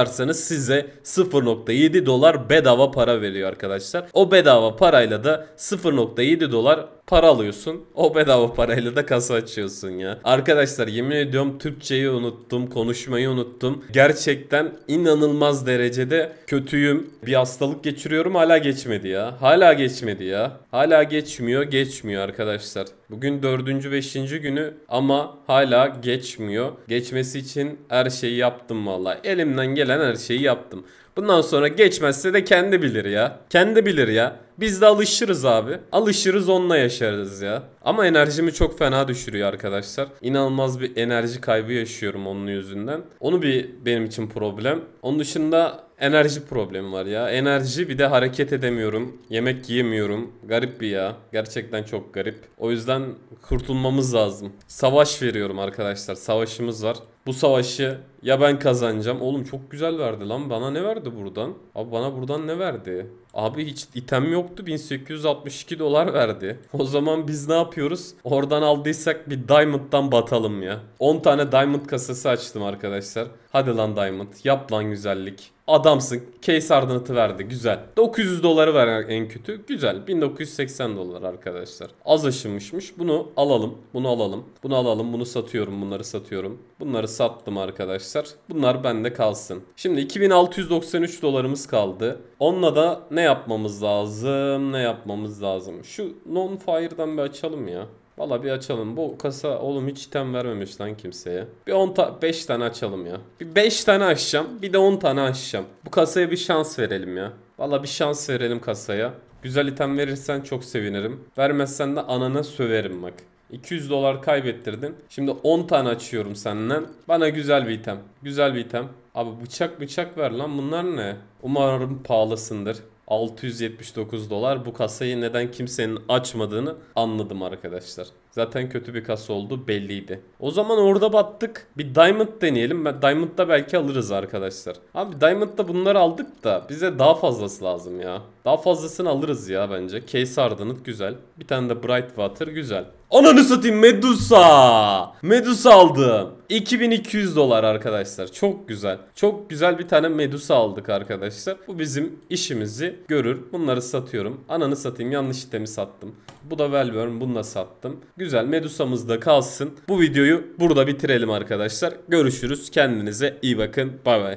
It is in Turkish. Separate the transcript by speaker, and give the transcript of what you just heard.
Speaker 1: yazarsanız size 0.7 dolar bedava para veriyor arkadaşlar. O bedava parayla da 0.7 dolar para alıyorsun. O bedava parayla da kasa açıyorsun ya. Arkadaşlar yemin ediyorum Türkçeyi unuttum, konuşmayı unuttum. Gerçekten inanılmaz derecede kötüyüm. Bir hastalık geçiriyorum hala geçmedi ya. Hala geçmedi ya. Hala geçmiyor, geçmiyor arkadaşlar. Bugün dördüncü, beşinci günü ama hala geçmiyor. Geçmesi için her şeyi yaptım valla. Elimden gelen her şeyi yaptım. Bundan sonra geçmezse de kendi bilir ya. Kendi bilir ya. Biz de alışırız abi. Alışırız onunla yaşarız ya. Ama enerjimi çok fena düşürüyor arkadaşlar. İnanılmaz bir enerji kaybı yaşıyorum onun yüzünden. Onu bir benim için problem. Onun dışında enerji problemi var ya. Enerji bir de hareket edemiyorum. Yemek yiyemiyorum. Garip bir ya. Gerçekten çok garip. O yüzden kurtulmamız lazım. Savaş veriyorum arkadaşlar. Savaşımız var. Bu savaşı ya ben kazanacağım. Oğlum çok güzel verdi lan. Bana ne verdi buradan? Abi bana buradan ne verdi? Abi hiç item yoktu. 1862 dolar verdi. O zaman biz ne yapalım? yapıyoruz? Oradan aldıysak bir diamond'dan batalım ya. 10 tane diamond kasası açtım arkadaşlar. Hadi lan diamond. Yap lan güzellik adamsın. Case ardınatı verdi. Güzel. 900 doları ver en kötü. Güzel. 1980 dolar arkadaşlar. Az aşınmışmış. Bunu alalım. Bunu alalım. Bunu alalım. Bunu satıyorum. Bunları satıyorum. Bunları sattım arkadaşlar. Bunlar bende kalsın. Şimdi 2693 dolarımız kaldı. Onunla da ne yapmamız lazım? Ne yapmamız lazım? Şu non-fire'dan bir açalım ya. Valla bir açalım. Bu kasa oğlum hiç item vermemiş lan kimseye. Bir 10 ta 5 tane açalım ya. Bir 5 tane açacağım. Bir de 10 tane açacağım. Bu kasaya bir şans verelim ya. Valla bir şans verelim kasaya. Güzel item verirsen çok sevinirim. Vermezsen de anana söverim bak. 200 dolar kaybettirdin. Şimdi 10 tane açıyorum senden. Bana güzel bir item. Güzel bir item. Abi bıçak bıçak ver lan bunlar ne? Umarım pahalısındır. 679 dolar. Bu kasayı neden kimsenin açmadığını anladım arkadaşlar. Zaten kötü bir kasa oldu belliydi. O zaman orada battık. Bir Diamond deneyelim. Ben Diamond'da belki alırız arkadaşlar. Abi Diamond'da bunları aldık da bize daha fazlası lazım ya. Daha fazlasını alırız ya bence. Case Ardanit güzel. Bir tane de Bright Water güzel. Ananı satayım Medusa. Medusa aldım. 2200 dolar arkadaşlar. Çok güzel. Çok güzel bir tane Medusa aldık arkadaşlar. Bu bizim işimizi görür. Bunları satıyorum. Ananı satayım. Yanlış itemi sattım. Bu da Velburn. Bunu da sattım. Güzel. Medusa'mız da kalsın. Bu videoyu burada bitirelim arkadaşlar. Görüşürüz. Kendinize iyi bakın. Bay bay.